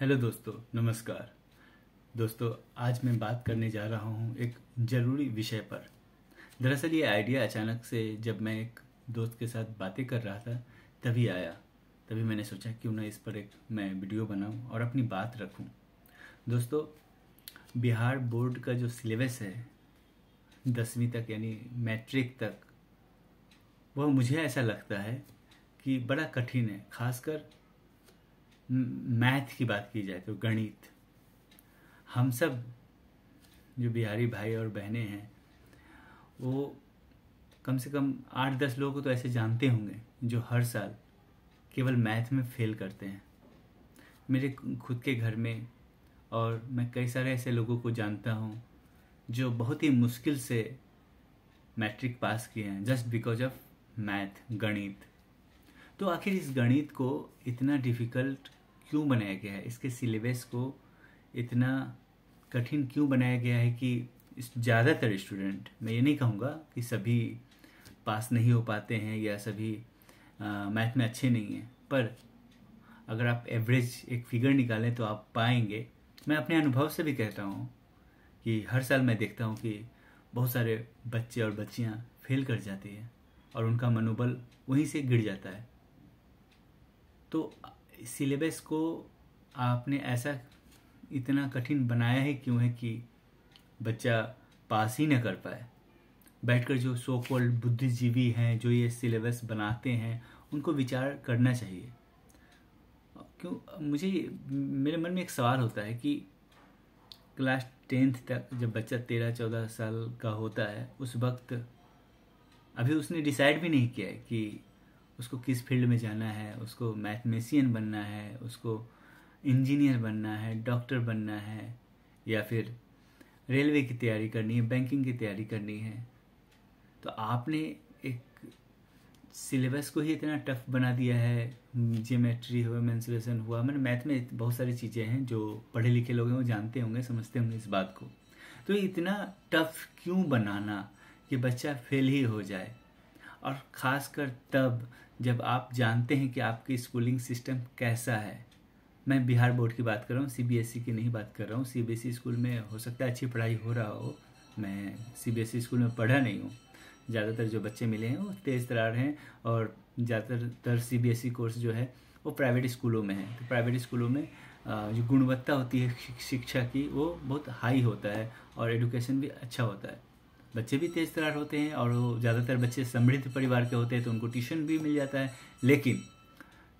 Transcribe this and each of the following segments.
hello दोस्तों नमस्कार दोस्तों आज मैं बात करने जा रहा हूँ एक ज़रूरी विषय पर दरअसल ये आइडिया अचानक से जब मैं एक दोस्त के साथ बातें कर रहा था तभी आया तभी मैंने सोचा क्यों ना इस पर एक मैं वीडियो बनाऊँ और अपनी बात रखूँ दोस्तों बिहार बोर्ड का जो सिलेबस है दसवीं तक यानी मैट्रिक तक वह मुझे ऐसा लगता है कि बड़ा कठिन है खासकर मैथ की बात की जाए तो गणित हम सब जो बिहारी भाई और बहनें हैं वो कम से कम आठ दस लोगों को तो ऐसे जानते होंगे जो हर साल केवल मैथ में फेल करते हैं मेरे खुद के घर में और मैं कई सारे ऐसे लोगों को जानता हूँ जो बहुत ही मुश्किल से मैट्रिक पास किए हैं जस्ट बिकॉज ऑफ मैथ गणित तो आखिर इस गणित को इतना डिफ़िकल्ट क्यों बनाया गया है इसके सिलेबस को इतना कठिन क्यों बनाया गया है कि ज़्यादातर स्टूडेंट मैं ये नहीं कहूँगा कि सभी पास नहीं हो पाते हैं या सभी मैथ में अच्छे नहीं हैं पर अगर आप एवरेज एक फिगर निकालें तो आप पाएंगे मैं अपने अनुभव से भी कहता हूँ कि हर साल मैं देखता हूँ कि बहुत सारे बच्चे और बच्चियाँ फेल कर जाती हैं और उनका मनोबल वहीं से गिर जाता है तो सिलेबस को आपने ऐसा इतना कठिन बनाया है क्यों है कि बच्चा पास ही ना कर पाए बैठकर जो सो कॉल्ड बुद्धिजीवी हैं जो ये सिलेबस बनाते हैं उनको विचार करना चाहिए क्यों मुझे मेरे मन में एक सवाल होता है कि क्लास टेंथ तक जब बच्चा तेरह चौदह साल का होता है उस वक्त अभी उसने डिसाइड भी नहीं किया है कि उसको किस फील्ड में जाना है उसको मैथमेशियन बनना है उसको इंजीनियर बनना है डॉक्टर बनना है या फिर रेलवे की तैयारी करनी है बैंकिंग की तैयारी करनी है तो आपने एक सिलेबस को ही इतना टफ बना दिया है जियोमेट्री हुआ मैंसुलेशन हुआ मैंने मैथ में बहुत सारी चीज़ें हैं जो पढ़े लिखे लोग हैं वो जानते होंगे समझते होंगे इस बात को तो इतना टफ क्यों बनाना कि बच्चा फेल ही हो जाए और ख़ासकर तब जब आप जानते हैं कि आपकी स्कूलिंग सिस्टम कैसा है मैं बिहार बोर्ड की बात कर रहा हूँ सीबीएसई e की नहीं बात कर रहा हूँ सीबीएसई e स्कूल में हो सकता है अच्छी पढ़ाई हो रहा हो मैं सीबीएसई e स्कूल में पढ़ा नहीं हूँ ज़्यादातर जो बच्चे मिले हैं वो तेज़ तरार हैं और ज़्यादातर C B S E course जो है वो प्राइवेट स्कूलों में है तो प्राइवेट स्कूलों में जो गुणवत्ता होती है शिक्षा की वो बहुत हाई होता है और एडुकेशन भी अच्छा होता है बच्चे भी तेज तरार होते हैं और वो ज़्यादातर बच्चे समृद्ध परिवार के होते हैं तो उनको ट्यूशन भी मिल जाता है लेकिन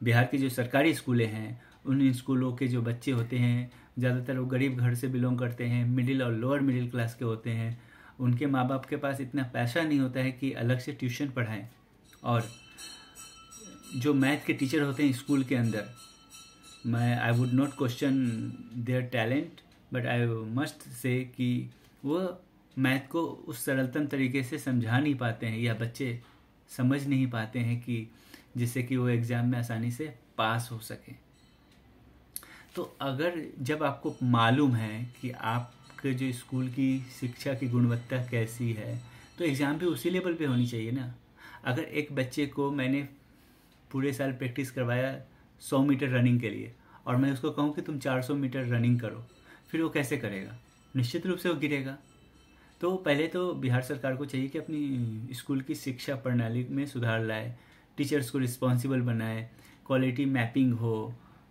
बिहार के जो सरकारी स्कूलें हैं उन स्कूलों के जो बच्चे होते हैं ज़्यादातर वो गरीब घर से बिलोंग करते हैं मिडिल और लोअर मिडिल क्लास के होते हैं उनके माँ बाप के पास इतना पैसा नहीं होता है कि अलग से ट्यूशन पढ़ाएं और जो मैथ के टीचर होते हैं स्कूल के अंदर मैं I would not question their talent but I must say कि वो मैथ को उस सरलतम तरीके से समझा नहीं पाते हैं या बच्चे समझ नहीं पाते हैं कि जिससे कि वो एग्ज़ाम में आसानी से पास हो सकें तो अगर जब आपको मालूम है कि आपके जो स्कूल की शिक्षा की गुणवत्ता कैसी है तो एग्ज़ाम भी उसी लेवल पे होनी चाहिए ना अगर एक बच्चे को मैंने पूरे साल प्रैक्टिस करवाया सौ मीटर रनिंग के लिए और मैं उसको कहूँ कि तुम चार सौ मीटर रनिंग करो फिर वो कैसे करेगा निश्चित रूप से वो गिरेगा तो पहले तो बिहार सरकार को चाहिए कि अपनी स्कूल की शिक्षा प्रणाली में सुधार लाए टीचर्स को रिस्पॉन्सिबल बनाए क्वालिटी मैपिंग हो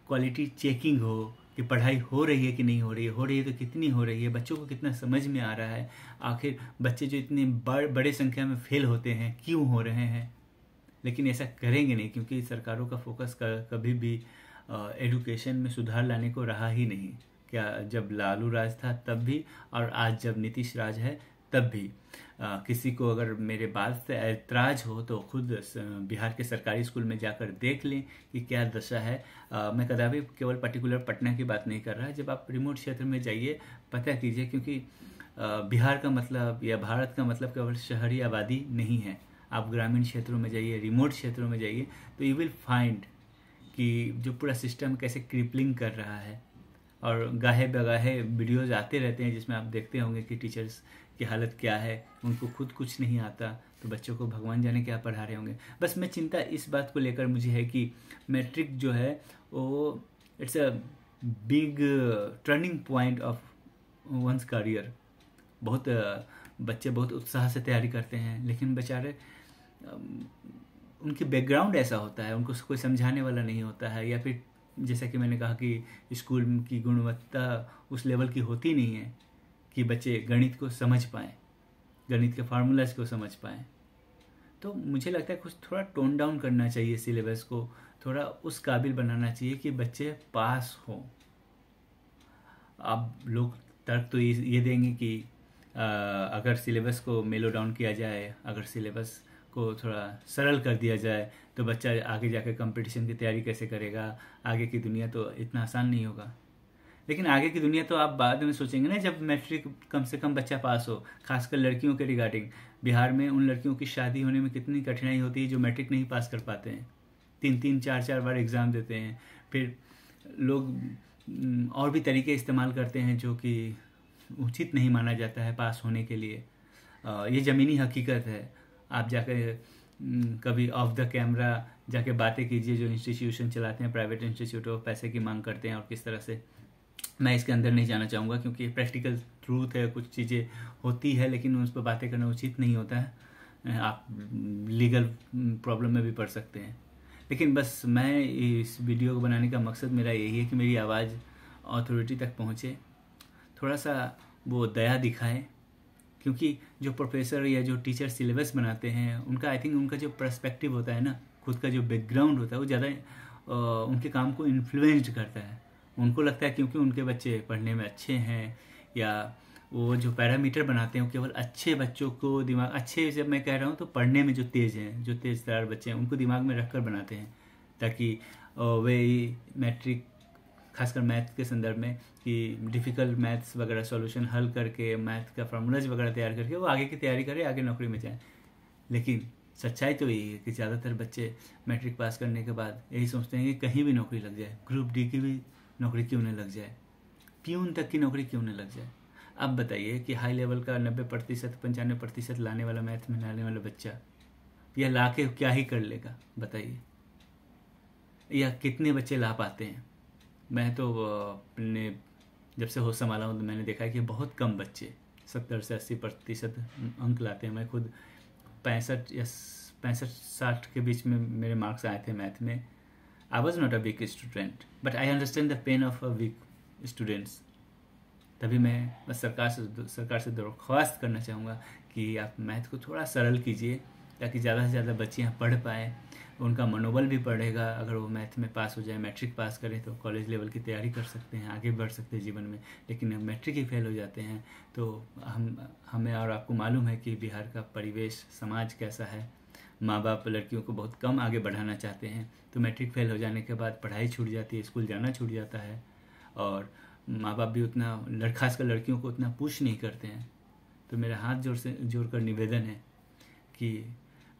क्वालिटी चेकिंग हो कि पढ़ाई हो रही है कि नहीं हो रही है हो रही है तो कितनी हो रही है बच्चों को कितना समझ में आ रहा है आखिर बच्चे जो इतने बड़ बड़े संख्या में फेल होते हैं क्यों हो रहे हैं लेकिन ऐसा करेंगे नहीं क्योंकि सरकारों का फोकस कभी भी एजुकेशन में सुधार लाने को रहा ही नहीं क्या जब लालू राज था तब भी और आज जब नीतीश राज है तब भी आ, किसी को अगर मेरे बात से ऐतराज हो तो खुद बिहार के सरकारी स्कूल में जाकर देख लें कि क्या दशा है आ, मैं कदापि केवल पर्टिकुलर पटना की बात नहीं कर रहा जब आप रिमोट क्षेत्र में जाइए पता कीजिए क्योंकि आ, बिहार का मतलब या भारत का मतलब केवल शहरी आबादी नहीं है आप ग्रामीण क्षेत्रों में जाइए रिमोट क्षेत्रों में जाइए तो यू विल फाइंड कि जो पूरा सिस्टम कैसे क्रिपलिंग कर रहा है और गाहे बगाहे वीडियोज आते रहते हैं जिसमें आप देखते होंगे कि टीचर्स की हालत क्या है उनको खुद कुछ नहीं आता तो बच्चों को भगवान जाने क्या पढ़ा रहे होंगे बस मैं चिंता इस बात को लेकर मुझे है कि मैट्रिक जो है वो it's a big turning point of one's career बहुत uh, बच्चे बहुत उत्साह से तैयारी करते हैं लेकिन बेचारे um, उनके बैकग्राउंड ऐसा होता है उनको कोई समझाने वाला नहीं होता है या फिर जैसा कि मैंने कहा कि स्कूल की गुणवत्ता उस लेवल की होती नहीं है कि बच्चे गणित को समझ पाएँ गणित के फार्मूलाज को समझ पाएँ तो मुझे लगता है कुछ थोड़ा टोन डाउन करना चाहिए सिलेबस को थोड़ा उस काबिल बनाना चाहिए कि बच्चे पास हों आप लोग तर्क तो ये देंगे कि आ, अगर सिलेबस को मेलो डाउन किया जाए अगर सिलेबस को थोड़ा सरल कर दिया जाए तो बच्चा आगे जाकर कंपटीशन की तैयारी कैसे करेगा आगे की दुनिया तो इतना आसान नहीं होगा लेकिन आगे की दुनिया तो आप बाद में सोचेंगे ना जब मैट्रिक कम से कम बच्चा पास हो खासकर लड़कियों के रिगार्डिंग बिहार में उन लड़कियों की शादी होने में कितनी कठिनाई होती है जो मैट्रिक नहीं पास कर पाते हैं तीन तीन चार चार बार एग्ज़ाम देते हैं फिर लोग और भी तरीके इस्तेमाल करते हैं जो कि उचित नहीं माना जाता है पास होने के लिए ये ज़मीनी हकीकत है आप जाकर हम्म, कभी ऑफ द कैमरा जाके बातें कीजिए जो इंस्टीट्यूशन चलाते हैं प्राइवेट इंस्टीट्यूट और पैसे की मांग करते हैं और किस तरह से मैं इसके अंदर नहीं जाना चाहूँगा क्योंकि प्रैक्टिकल ट्रूथ है कुछ चीज़ें होती है लेकिन उस पर बातें करना उचित नहीं होता है आप लीगल प्रॉब्लम हम्म, में भी पड़ सकते हैं लेकिन बस मैं इस वीडियो को बनाने का मकसद मेरा यही है कि मेरी आवाज़ अथॉरिटी तक पहुँचे थोड़ा सा वो दया दिखाएं क्योंकि जो प्रोफेसर या जो टीचर सिलेबस बनाते हैं उनका आई थिंक उनका जो प्रस्पेक्टिव होता है ना खुद का जो बैकग्राउंड होता है वो ज़्यादा उनके काम को इन्फ्लुएंस्ड करता है उनको लगता है क्योंकि उनके बच्चे पढ़ने में अच्छे हैं या वो जो पैरामीटर बनाते हैं केवल अच्छे बच्चों को दिमाग अच्छे जब मैं कह रहा हूँ तो पढ़ने में जो तेज़ हैं जो तेज़ तरार बच्चे हैं उनको दिमाग में रख कर बनाते हैं ताकि वे मैट्रिक खासकर मैथ के संदर्भ में कि डिफ़िकल्ट मैथ्स वगैरह सॉल्यूशन हल करके मैथ का फार्मूलाज वगैरह तैयार करके वो आगे की तैयारी करें आगे नौकरी में जाएं लेकिन सच्चाई तो यही है कि ज़्यादातर बच्चे मैट्रिक पास करने के बाद यही सोचते हैं कि कहीं भी नौकरी लग जाए ग्रुप डी की भी नौकरी क्यों न लग जाए प्यून तक की नौकरी क्यों न लग जाए अब बताइए कि हाई लेवल का नब्बे प्रतिशत पंचानवे प्रतिशत लाने वाला मैथ में लाने वाला बच्चा यह ला के क्या ही कर लेगा बताइए या कितने बच्चे ला पाते हैं मैं तो अपने जब से होश संभाला हूँ तो मैंने देखा है कि बहुत कम बच्चे सत्तर से अस्सी प्रतिशत अंक लाते हैं मैं खुद पैंसठ या पैंसठ साठ के बीच में मेरे मार्क्स आए थे मैथ में I was not a weak student but I understand the pain of a weak students तभी मैं बस सरकार से सरकार से दरख्वास्त करना चाहूँगा कि आप मैथ को थोड़ा सरल कीजिए ताकि ज़्यादा से ज़्यादा बच्चियाँ पढ़ पाएँ उनका मनोबल भी पढ़ेगा अगर वो मैथ में पास हो जाए मैट्रिक पास करें तो कॉलेज लेवल की तैयारी कर सकते हैं आगे बढ़ सकते हैं जीवन में लेकिन मैट्रिक ही फेल हो जाते हैं तो हम हमें और आपको मालूम है कि बिहार का परिवेश समाज कैसा है माँ बाप लड़कियों को बहुत कम आगे बढ़ाना चाहते हैं तो मैट्रिक फेल हो जाने के बाद पढ़ाई छूट जाती है स्कूल जाना छूट जाता है और माँ बाप भी उतना लड़ खासकर लड़कियों को उतना पुश नहीं करते हैं तो मेरा हाथ जोर से जोड़ कर निवेदन है कि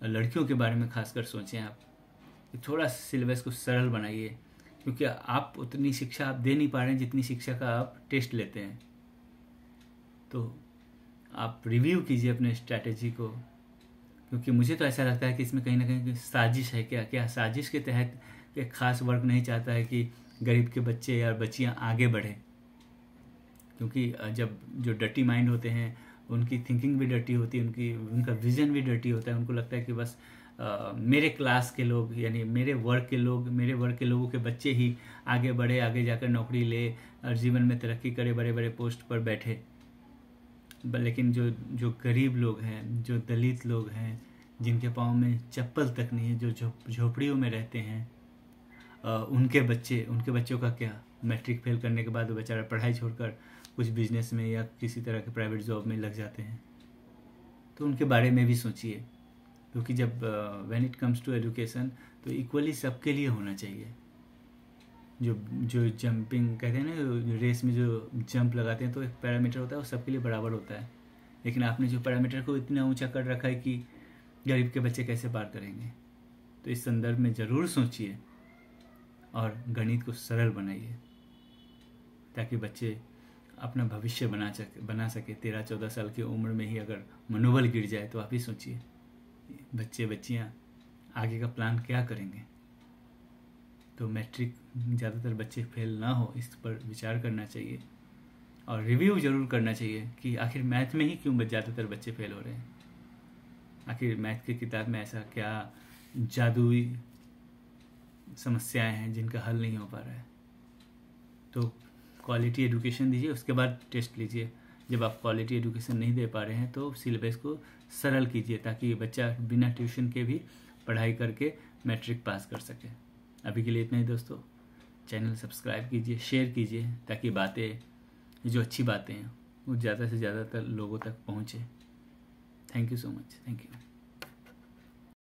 लड़कियों के बारे में खासकर सोचें आप थोड़ा सिलेबस को सरल बनाइए क्योंकि आप उतनी शिक्षा आप दे नहीं पा रहे हैं जितनी शिक्षा का आप टेस्ट लेते हैं तो आप रिव्यू कीजिए अपने स्ट्रैटेजी को क्योंकि मुझे तो ऐसा लगता है कि इसमें कहीं ना कहीं साजिश है क्या क्या साजिश के तहत एक खास वर्ग नहीं चाहता है कि गरीब के बच्चे या बच्चियाँ आगे बढ़ें क्योंकि जब जो डटी माइंड होते हैं उनकी थिंकिंग भी डटी होती है उनकी उनका विजन भी डटी होता है उनको लगता है कि बस Uh, मेरे क्लास के लोग यानी मेरे वर्ग के लोग मेरे वर्ग के लोगों के बच्चे ही आगे बढ़े आगे जाकर नौकरी ले और जीवन में तरक्की करे बड़े बड़े पोस्ट पर बैठे लेकिन जो जो गरीब लोग हैं जो दलित लोग हैं जिनके पाँव में चप्पल तक नहीं है जो झोपड़ियों में रहते हैं उनके बच्चे उनके बच्चों का क्या मैट्रिक फेल करने के बाद वो बेचारा पढ़ाई छोड़कर कुछ बिजनेस में या किसी तरह के प्राइवेट जॉब में लग जाते हैं तो उनके बारे में भी सोचिए क्योंकि जब when it comes to education तो इक्वली सबके लिए होना चाहिए जो जो जंपिंग कहते हैं ना रेस में जो जंप लगाते हैं तो एक पैरामीटर होता है वो सबके लिए बराबर होता है लेकिन आपने जो पैरामीटर को इतना ऊंचा कर रखा है कि गरीब के बच्चे कैसे पार करेंगे तो इस संदर्भ में ज़रूर सोचिए और गणित को सरल बनाइए ताकि बच्चे अपना भविष्य बना सके बना सके तेरह चौदह साल की उम्र में ही अगर मनोबल गिर जाए तो आप ही सोचिए बच्चे बच्चियाँ आगे का प्लान क्या करेंगे तो मैट्रिक ज़्यादातर बच्चे फेल ना हो इस पर विचार करना चाहिए और रिव्यू ज़रूर करना चाहिए कि आखिर मैथ में ही क्यों ज़्यादातर बच्चे फेल हो रहे हैं आखिर मैथ की किताब में ऐसा क्या जादुई समस्याएं हैं जिनका हल नहीं हो पा रहा है तो क्वालिटी एजुकेशन दीजिए उसके बाद टेस्ट लीजिए जब आप क्वालिटी एजुकेशन नहीं दे पा रहे हैं तो सिलेबस को सरल कीजिए ताकि बच्चा बिना ट्यूशन के भी पढ़ाई करके मैट्रिक पास कर सके अभी के लिए इतना ही दोस्तों चैनल सब्सक्राइब कीजिए शेयर कीजिए ताकि बातें जो अच्छी बातें हैं वो ज़्यादा से ज़्यादातर लोगों तक पहुँचे thank you so much thank you